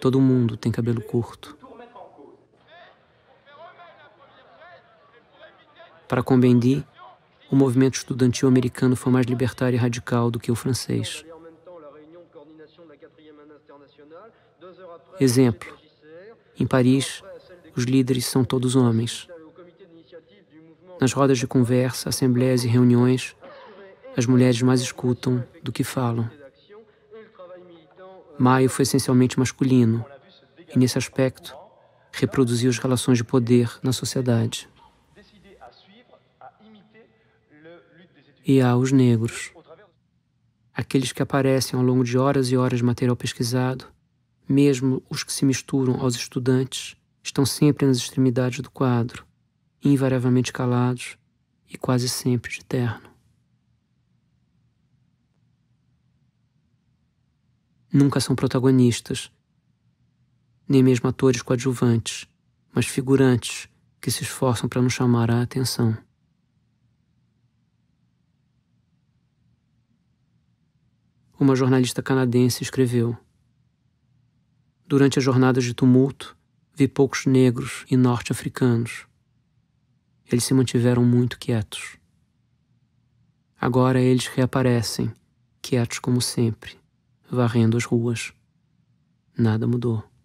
Todo mundo tem cabelo curto. Para Combendi, o movimento estudantil americano foi mais libertário e radical do que o francês. Exemplo: em Paris, os líderes são todos homens. Nas rodas de conversa, assembleias e reuniões, as mulheres mais escutam do que falam. Maio foi essencialmente masculino e, nesse aspecto, reproduziu as relações de poder na sociedade. E há os negros, aqueles que aparecem ao longo de horas e horas de material pesquisado, mesmo os que se misturam aos estudantes, estão sempre nas extremidades do quadro, invariavelmente calados e quase sempre de terno. nunca são protagonistas, nem mesmo atores coadjuvantes, mas figurantes que se esforçam para nos chamar a atenção. Uma jornalista canadense escreveu: Durante as jornadas de tumulto, vi poucos negros e norte-africanos. Eles se mantiveram muito quietos. Agora eles reaparecem, quietos como sempre varrendo as ruas. Nada mudou.